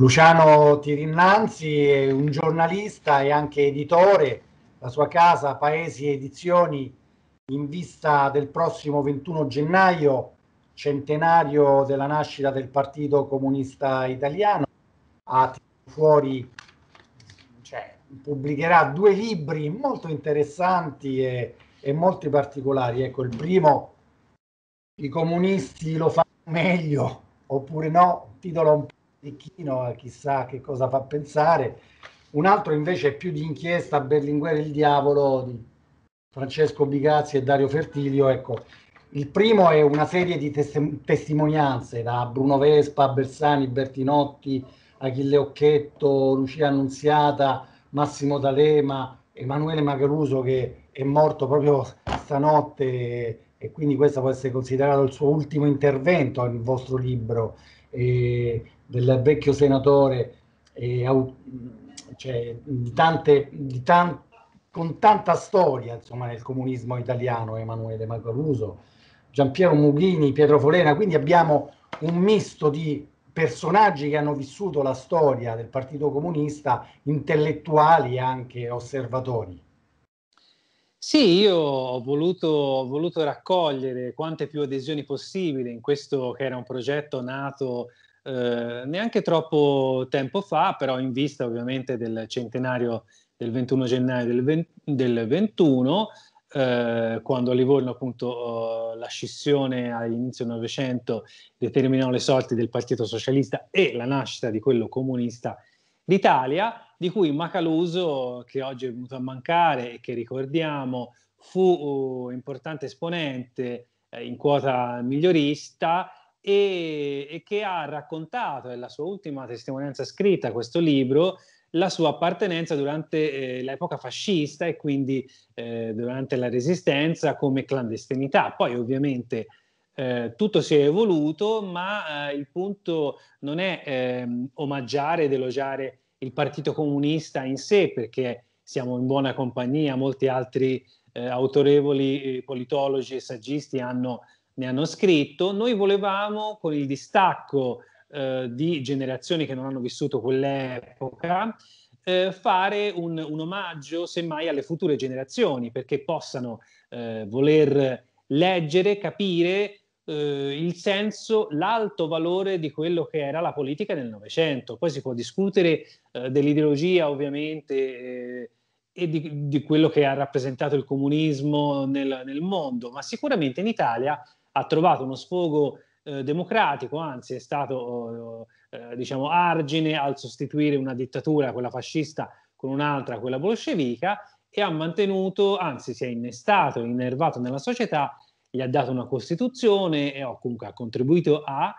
Luciano Tirinnanzi è un giornalista e anche editore, la sua casa Paesi Edizioni in vista del prossimo 21 gennaio, centenario della nascita del Partito Comunista Italiano, ha fuori, cioè, pubblicherà due libri molto interessanti e, e molti particolari. Ecco, il primo, I comunisti lo fanno meglio, oppure no, titolo un po' Echino, eh, chissà che cosa fa pensare. Un altro invece è più di inchiesta, Berlinguer il diavolo di Francesco Bigazzi e Dario Fertilio. Ecco, il primo è una serie di tes- testimonianze da Bruno Vespa, Bersani, Bertinotti, Achille Occhetto, Lucia Annunziata, Massimo D'Alema, Emanuele Macaluso che è morto proprio stanotte e quindi questo può essere considerato il suo ultimo intervento nel vostro libro. E del vecchio senatore eh, cioè, tante, di tan, con tanta storia insomma, nel comunismo italiano, Emanuele Macaluso, Giampiero Mughini, Pietro Folena, quindi abbiamo un misto di personaggi che hanno vissuto la storia del Partito Comunista, intellettuali e anche osservatori. Sì, io ho voluto, ho voluto, raccogliere quante più adesioni possibile in questo che era un progetto nato eh, neanche troppo tempo fa, però in vista ovviamente del centenario del 21 gennaio del, 20, del 21, eh, quando a Livorno appunto oh, la scissione all'inizio del Novecento determinò le sorti del Partito Socialista e la nascita di quello comunista d'Italia, di cui Macaluso, che oggi è venuto a mancare e che ricordiamo, fu uh, importante esponente eh, in quota migliorista e, e che ha raccontato, è la sua ultima testimonianza scritta, questo libro, la sua appartenenza durante eh, l'epoca fascista e quindi eh, durante la resistenza come clandestinità. Poi ovviamente eh, tutto si è evoluto, ma eh, il punto non è ehm, omaggiare ed elogiare il Partito Comunista in sé, perché siamo in buona compagnia, molti altri eh, autorevoli eh, politologi e saggisti hanno ne hanno scritto, noi volevamo con il distacco eh, di generazioni che non hanno vissuto quell'epoca eh, fare un, un, omaggio semmai alle future generazioni perché possano eh, voler leggere, capire eh, il senso, l'alto valore di quello che era la politica nel Novecento. Poi si può discutere eh, dell'ideologia ovviamente eh, e di, di, quello che ha rappresentato il comunismo nel, nel, mondo, ma sicuramente in Italia ha trovato uno sfogo eh, democratico, anzi è stato eh, eh, diciamo argine al sostituire una dittatura, quella fascista, con un'altra, quella bolscevica, e ha mantenuto, anzi si è innestato, innervato nella società, gli ha dato una costituzione e o oh, comunque ha contribuito a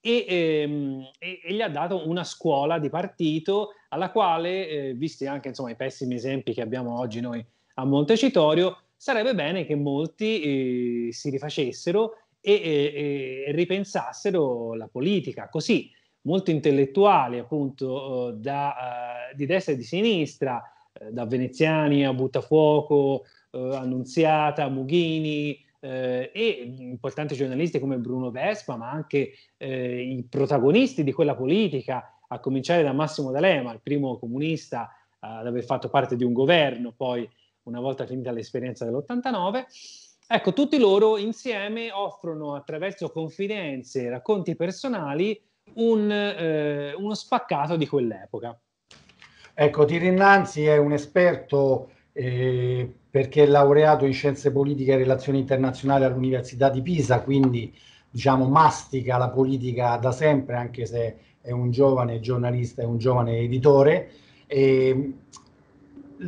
e, ehm, e, e, gli ha dato una scuola di partito alla quale, eh, visti anche insomma, i pessimi esempi che abbiamo oggi noi a Montecitorio, sarebbe bene che molti eh, si rifacessero e, e, ripensassero la politica, così molti intellettuali appunto eh, da, eh, di destra e di sinistra, eh, da Veneziani a Buttafuoco, Annunziata, Mughini, eh, e importanti giornalisti come Bruno Vespa, ma anche eh, i protagonisti di quella politica, a cominciare da Massimo D'Alema, il primo comunista eh, ad aver fatto parte di un governo, poi una volta finita l'esperienza dell'89. Ecco, tutti loro insieme offrono attraverso confidenze e racconti personali un, eh, uno spaccato di quell'epoca. Ecco, Tirinnanzi è un esperto eh, perché è laureato in scienze politiche e relazioni internazionali all'Università di Pisa, quindi diciamo mastica la politica da sempre, anche se è un giovane giornalista e un giovane editore. E,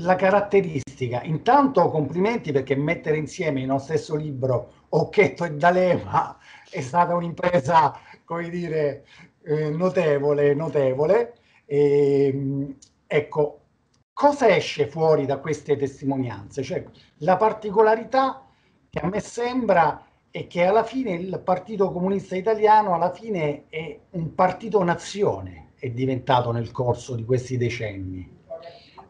la caratteristica. Intanto complimenti perché mettere insieme in uno stesso libro Occhetto e D'Alema è stata un'impresa, come dire, eh, notevole, notevole. E, ehm, ecco, cosa esce fuori da queste testimonianze? Cioè, la particolarità che a me sembra è che alla fine il Partito Comunista Italiano alla fine è un partito nazione, è diventato nel corso di questi decenni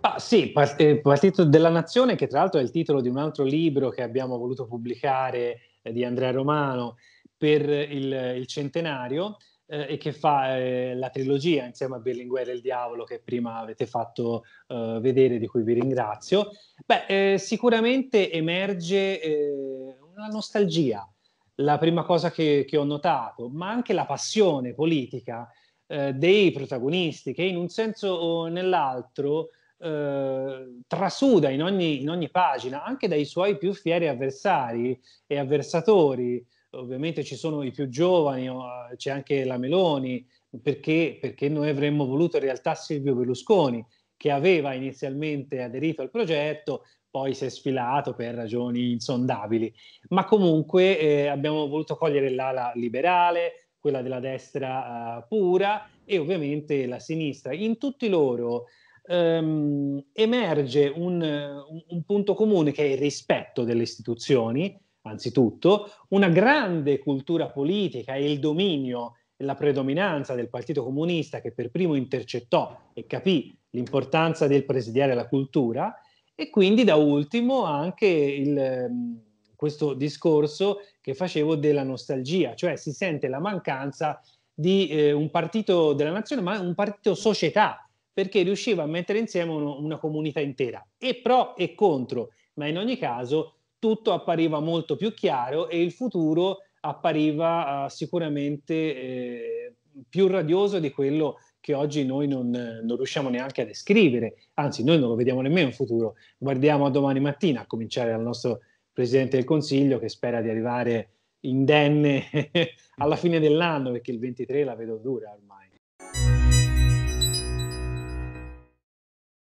Ah, sì, eh, Partito della Nazione, che tra l'altro è il titolo di un altro libro che abbiamo voluto pubblicare eh, di Andrea Romano per il, il centenario eh, e che fa eh, la trilogia insieme a Berlinguer e il Diavolo che prima avete fatto eh, vedere, di cui vi ringrazio. Beh, eh, sicuramente emerge una nostalgia, la prima cosa che, che ho notato, ma anche la passione politica dei protagonisti che in un senso o nell'altro eh, trasuda in ogni, in ogni, pagina, anche dai suoi più fieri avversari e avversatori. Ovviamente ci sono i più giovani, eh, c'è anche la Meloni, perché, perché noi avremmo voluto in realtà Silvio Berlusconi, che aveva inizialmente aderito al progetto, poi si è sfilato per ragioni insondabili. Ma comunque eh, abbiamo voluto cogliere l'ala liberale, quella della destra eh, pura e ovviamente la sinistra. In tutti loro ehm, emerge un, un, punto comune che è il rispetto delle istituzioni, anzitutto, una grande cultura politica e il dominio e la predominanza del Partito Comunista che per primo intercettò e capì l'importanza del presidiare la cultura e quindi da ultimo anche il, ehm, questo discorso che facevo della nostalgia, cioè si sente la mancanza di eh, un partito della nazione, ma un partito società perché riusciva a mettere insieme uno, una comunità intera, e pro e contro, ma in ogni caso tutto appariva molto più chiaro e il futuro appariva uh, sicuramente eh, più radioso di quello che oggi noi non, non, riusciamo neanche a descrivere, anzi noi non lo vediamo nemmeno in futuro, guardiamo a domani mattina, a cominciare dal nostro Presidente del Consiglio che spera di arrivare indenne alla fine dell'anno, perché il 23 la vedo dura ormai.